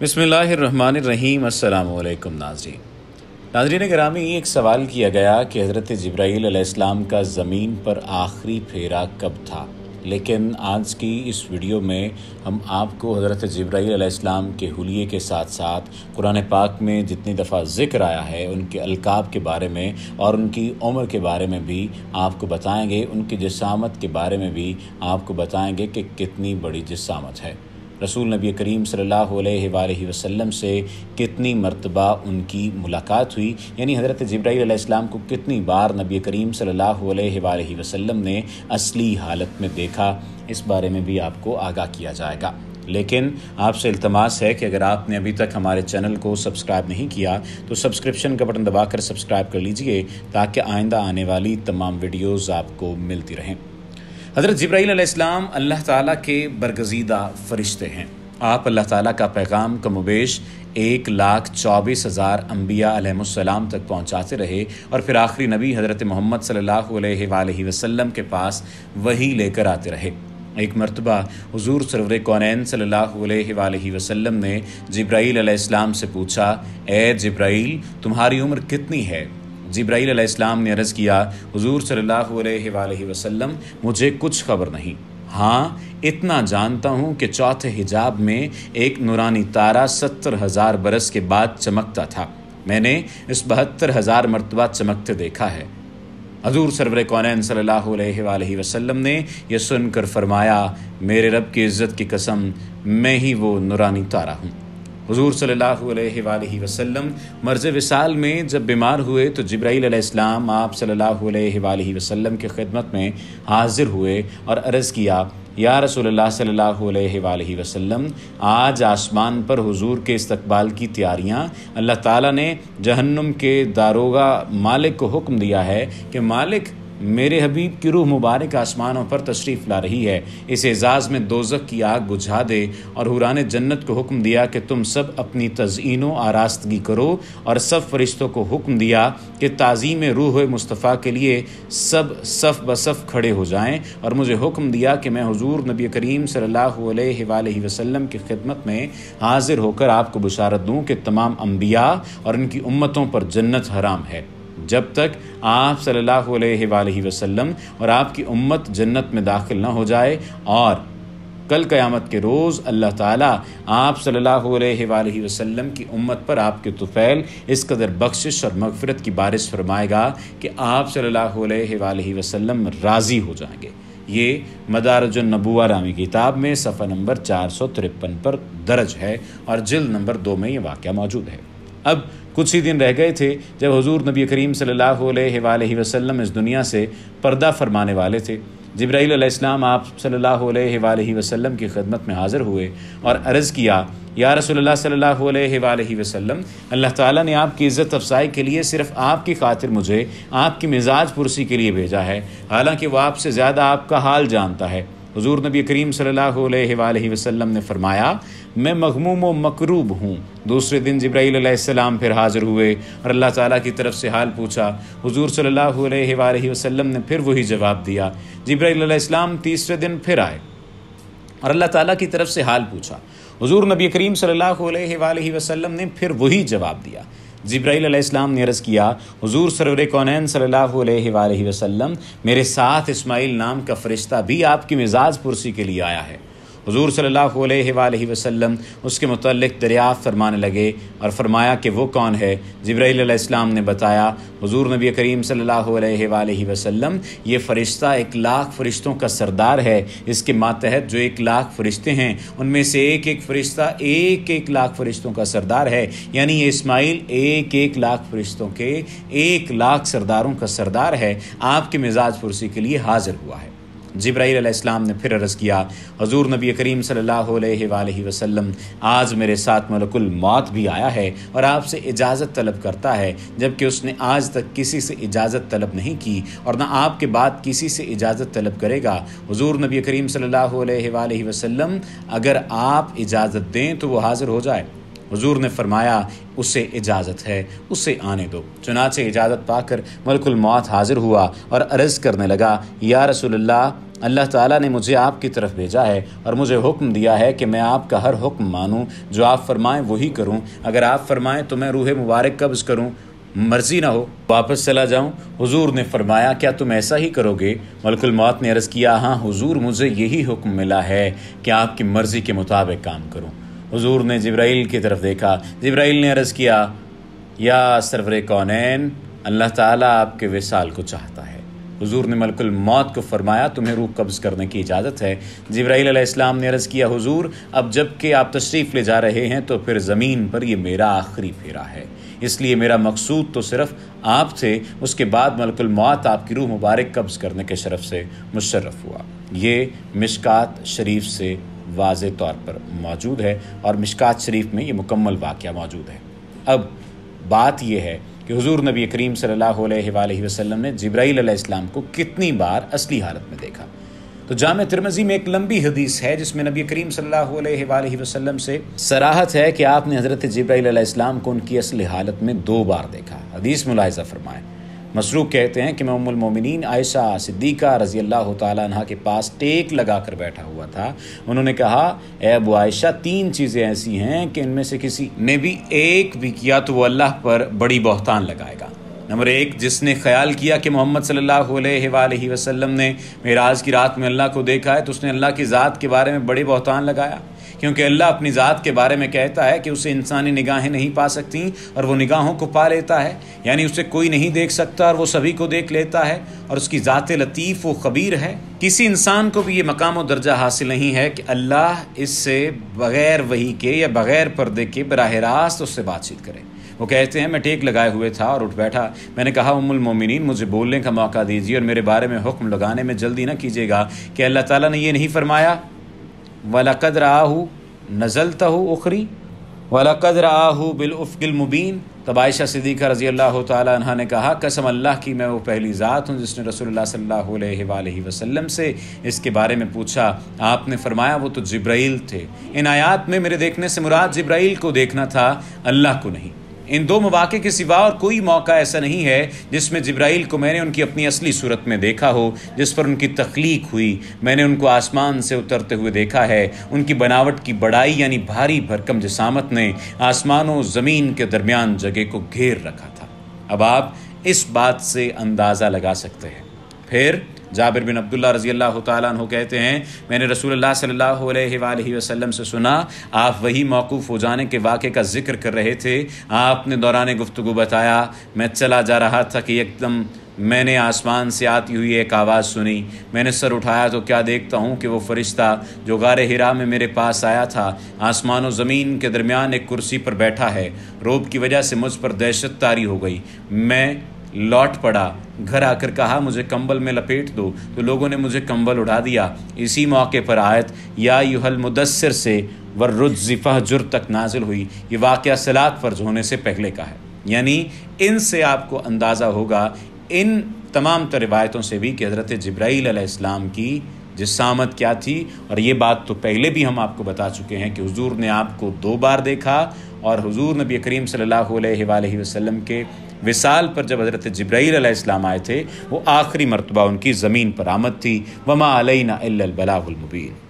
बसमीम अल्लाम नाजरीन नाजरीन ग्रामी एक सवाल किया गया कि हज़रत जब्राईलम का ज़मीन पर आखिरी फेरा कब था लेकिन आज की इस वीडियो में हम आपको हज़रत जब्राईलम के हलिए के साथ साथ कुरान पाक में जितनी दफ़ा ज़िक्र आया है उनके अलकाब के बारे में और उनकी उम्र के बारे में भी आपको बताएँगे उनकी जसामत के बारे में भी आपको बताएँगे कि कितनी बड़ी जसामत है रसूल नबी करीम सल्लल्लाहु वसम से कितनी मरतबा उनकी मुलाकात हुई यानी हज़रत जब्राईसम को कितनी बार नबी करीम सल्ला वसम ने असली हालत में देखा इस बारे में भी आपको आगाह किया जाएगा लेकिन आपसे इल्तमास है कि अगर आपने अभी तक हमारे चैनल को सब्सक्राइब नहीं किया तो सब्सक्रिप्शन का बटन दबाकर सब्सक्राइब कर लीजिए ताकि आइंदा आने वाली तमाम वीडियोज़ आपको मिलती रहें हज़रत जब्राईल अलैहिस्सलाम अल्लाह ताला के बरगजीदा फरिश्ते हैं आप अल्लाह ताला का पैगाम कमोबेश एक लाख चौबीस हज़ार अम्बिया अलैहिस्सलाम तक पहुंचाते रहे और फिर आखिरी नबी हज़रत मोहम्मद सल्लल्लाहु अलैहि वसल्लम के पास वही लेकर आते रहे एक मरतबा हजूर सरवर कौन सल्ला वसम ने जब्राईल अलैहिस्सलाम से पूछा ए जब्राईल तुम्हारी उम्र कितनी है अलैहिस्सलाम ने अर्ज़ किया हजूर सल्ला वसम मुझे कुछ खबर नहीं हाँ इतना जानता हूँ कि चौथे हिजाब में एक नूरानी तारा सत्तर हज़ार बरस के बाद चमकता था मैंने इस बहत्तर हज़ार मरतबा चमकते देखा है हजूर सरवर कौन सल्ला वसम ने यह सुनकर फरमाया मेरे रब की इज़्ज़त की कसम मैं ही वो नूरानी तारा हूँ हजूर सल्ला वसलम मर्ज़ विसाल में जब बीमार हुए तो जब्राईलम आप सल्ला वसम की खिदमत में हाजिर हुए और अर्ज़ किया या रसोल्ला वसलम आज आसमान पर हुजूर के इस्तबाल की तैयारियाँ अल्लाह ताला ने जहन्नुम के दारोगा मालिक को हुक्म दिया है कि मालिक मेरे हबीब की रूह मुबारक आसमानों पर तशरीफ़ ला रही है इस एज़ाज़ में दोजक की आग बुझा दे और हुरान जन्नत को हुक्म दिया कि तुम सब अपनी तज़ीनों आरास्तगी करो और सब फरिश्तों को हुक्म दिया कि ताज़ीम रूह मुस्तफ़ा के लिए सब सफ़ बसफ़ खड़े हो जाएँ और मुझे हुक्म दिया कि मैं हजूर नबी करीम सल्ला वसम की खिदमत में हाजिर होकर आपको बुशारत दूँ कि तमाम अम्बिया और इनकी उम्मतों पर जन्नत हराम है जब तक आप सल्लल्लाहु अलैहि वसल्लम और आपकी उम्मत जन्नत में दाखिल ना हो जाए और कल क़यामत के रोज़ अल्लाह ताला आप सल्लल्लाहु अलैहि वसल्लम की उम्मत पर आपके तुफ़ैल इस कदर बख्शिश और मगफ़रत की बारिश फरमाएगा कि आप सल्लल्लाहु अलैहि वसल्लम राज़ी हो जाएंगे ये मदारजुलनबुआ रामी किताब में सफ़ा नंबर चार सौ तिरपन पर दर्ज है और जिल नंबर दो में ये वाक़ मौजूद है अब कुछ ही दिन रह गए थे जब हजूर नबी करीम सल वसम वसल्लम इस दुनिया से पर्दा फरमाने वाले थे जब्राईल आप सल्ला वसल्लम की खदमत में हाज़िर हुए और अर्ज़ किया या रसोल्ला सल्ला वसलम अल्लाह ताली ने आपकी इज़्ज़त अफसाई के लिए सिर्फ़ आपकी खातिर मुझे आपकी मिजाज पुरसी के लिए भेजा है हालाँकि वह आपसे ज़्यादा आपका हाल जानता है हजूर नबी करीम सल्ला वसलम ने फरमाया मैं मखमूम व मकरूब हूँ दूसरे दिन जब्राईसम फिर हाज़िर हुए और अल्लाह ताला की तरफ से हाल पूछा हुजूर सल्लल्लाहु अलैहि वसल्लम ने फिर वही जवाब दिया जब्राईसम तीसरे दिन फिर आए और अल्लाह ताला की तरफ से हाल पूछा हुजूर नबी करीम सल्लल्लाहु अलैहि वसल्लम ने फिर वही जवाब दिया जब्राईसम ने अर्ज़ किया हुजूर सरवर कौन सल्लल्लाहु अलैहि वसल्लम मेरे साथ इस्माइल नाम का फ़रिश्ता भी आपकी मिजाज पुरसी के लिए आया है हजूर सल्ला वसम उसके मतलब दरिया फरमाने लगे और फरमाया कि वो कौन है ज़ब्राईसम ने बताया हजूर नबी करीम सल्ला वसम ये फ़रिश्ता एक लाख फ़रिश्तों का सरदार है इसके मातहत जो एक लाख फ़रिश्ते हैं उनमें से एक एक फ़रिश्ता एक एक लाख फ़रिश्तों का सरदार है यानी ये इसमाइल एक एक लाख फ़रिश्तों के एक लाख सरदारों का सरदार है आपके मिजाज फुर्सी के लिए हाज़िर हुआ है ज़ब्राईसम ने फिर अर्ज़ किया हजूर नबी करीम सल्ला वसल्लम आज मेरे साथ मलकुल मौत भी आया है और आपसे इजाज़त तलब करता है जबकि उसने आज तक किसी से इजाज़त तलब नहीं की और ना आपके बाद किसी से इजाज़त तलब करेगा हजूर नबी करीम सल्ला वसम अगर आप इजाज़त दें तो वो हाज़िर हो जाए हजूर ने फरमाया उसे इजाज़त है उसे आने दो चुनाचे इजाज़त पाकर मलकुल मौत हाजिर हुआ और अर्ज़ करने लगा या रसोल्ला अल्लाह ताला ने मुझे आपकी तरफ भेजा है और मुझे हुक्म दिया है कि मैं आपका हर हुक्म मानूं जो आप फरमाएं वही करूं अगर आप फरमाएं तो मैं रूह मुबारक कब्ज़ करूं मर्जी ना हो वापस चला जाऊं हुजूर ने फरमाया क्या तुम ऐसा ही करोगे मलकुल मौत ने अर्ज़ किया हाँ हुजूर मुझे यही हुक्म मिला है कि आपकी मर्ज़ी के मुताबिक काम करूँ हुजूर ने जब्राइल की तरफ देखा जब्राइल ने अर्ज़ किया या सरवर कौनैन अल्लाह ताला आपके विसाल को चाहता है हुजूर ने मलकुल मौत को फरमाया तुम्हें रूह कब्ज़ करने की इजाज़त है जब्राइल इस्लाम ने अर्ज़ किया हुजूर अब जबकि आप तशरीफ़ ले जा रहे हैं तो फिर ज़मीन पर यह मेरा आखिरी फेरा है इसलिए मेरा मकसूद तो सिर्फ आप थे उसके बाद मलकुल मौत आपकी रूह मुबारक कब्ज़ करने के शरफ से मुशर्रफ हुआ ये मिशकात शरीफ से वाज तौर पर मौजूद है और मिशकात शरीफ में ये मुकम्मल वाक़ मौजूद है अब बात यह है कि हजूर नबी करीम सल्लल्लाहु अलैहि वसल्लम ने जब्राईल इस्लाम को कितनी बार असली हालत में देखा तो जाम तिरमजी में एक लंबी हदीस है जिसमें नबी करीम सल्लल्लाहु अलैहि वसल्लम से सराहत है कि आपने हज़रत जब्राईल को उनकी असली हालत में दो बार देखा हदीस मुलायजा फरमाएं मसरूक कहते हैं कि मैं उमुलमोमिन आयशा सिद्दीक़ा रज़ी अल्लाह तह के पास टेक लगा कर बैठा हुआ था उन्होंने कहा ए अबू आयशा तीन चीज़ें ऐसी हैं कि इनमें से किसी ने भी एक भी किया तो वो अल्लाह पर बड़ी बहतान लगाएगा नंबर एक जिसने ख्याल किया कि मोहम्मद सल्लल्लाहु अलैहि वसल्लम ने मेराज की रात में अल्लाह को देखा है तो उसने अल्लाह की ज़ात के बारे में बड़े बहतान लगाया क्योंकि अल्लाह अपनी ज़ात के बारे में कहता है कि उसे इंसानी निगाहें नहीं पा सकती और वो निगाहों को पा लेता है यानी उसे कोई नहीं देख सकता और वो सभी को देख लेता है और उसकी ज़ात लतीफ़ व खबीर है किसी इंसान को भी ये मकाम और दर्जा हासिल नहीं है कि अल्लाह इससे बग़ैर वही के या बग़ैर पर्दे के बरह रास्त उससे बातचीत करें वो कहते हैं मैं टेक लगाए हुए था और उठ बैठा मैंने कहा उमुल मोमिनीन मुझे बोलने का मौका दीजिए और मेरे बारे में हुक्म लगाने में जल्दी ना कीजिएगा कि अल्लाह ताला ने ये नहीं फरमाया वलकद राहू नज़ल तहु उखरी वलकद राहू मुबीन तब आयशा सिद्दीक़ा रज़ी अल्लाह तह ने कहा कसम अल्लाह की मैं वो पहली ज़ात हूँ जिसने रसोल सल्लल्लाहु अलैहि वसल्लम से इसके बारे में पूछा आपने फरमाया वो तो जब्राइल थे इन आयात में मेरे देखने से मुराद जब्राइल को देखना था अल्लाह को नहीं इन दो मौाक़े के सिवा और कोई मौका ऐसा नहीं है जिसमें जब्राइल को मैंने उनकी अपनी असली सूरत में देखा हो जिस पर उनकी तख्लीक हुई मैंने उनको आसमान से उतरते हुए देखा है उनकी बनावट की बड़ाई यानी भारी भरकम जसामत ने आसमानों ज़मीन के दरमियान जगह को घेर रखा था अब आप इस बात से अंदाज़ा लगा सकते हैं फिर जाबिर बिन अब्दुल्ला रजी अल्लाह तु कहते हैं मैंने रसूल सल्ला वसम से सुना आप वही मौकूफ़ हो जाने के वाक़े का जिक्र कर रहे थे आपने दौरान गुफ्तु बताया मैं चला जा रहा था कि एकदम मैंने आसमान से आती हुई एक आवाज़ सुनी मैंने सर उठाया तो क्या देखता हूँ कि वो फ़रिश्ता जो गार हिरा में मेरे पास आया था आसमान और ज़मीन के दरमियान एक कुर्सी पर बैठा है रोब की वजह से मुझ पर दहशत तारी हो गई मैं लौट पड़ा घर आकर कहा मुझे कंबल में लपेट दो तो लोगों ने मुझे कंबल उड़ा दिया इसी मौके पर आयत या युहल मुदसर से वर्रुजिफ़ा जुर तक नाजिल हुई ये वाक़ सलात फर्ज होने से पहले का है यानी इनसे आपको अंदाज़ा होगा इन तमाम तर रिवायतों से भी कि हज़रत इस्लाम की जिसामत क्या थी और ये बात तो पहले भी हम आपको बता चुके हैं कि हुजूर ने आपको दो बार देखा और हुजूर नबी करीम सल्लल्लाहु अलैहि वसल्लम के विसाल पर जब हज़रत जब्राईल अलैहिस्सलाम आए थे वो आखिरी मरतबा उनकी ज़मीन पर आमद थी वमा अलैना मुबीन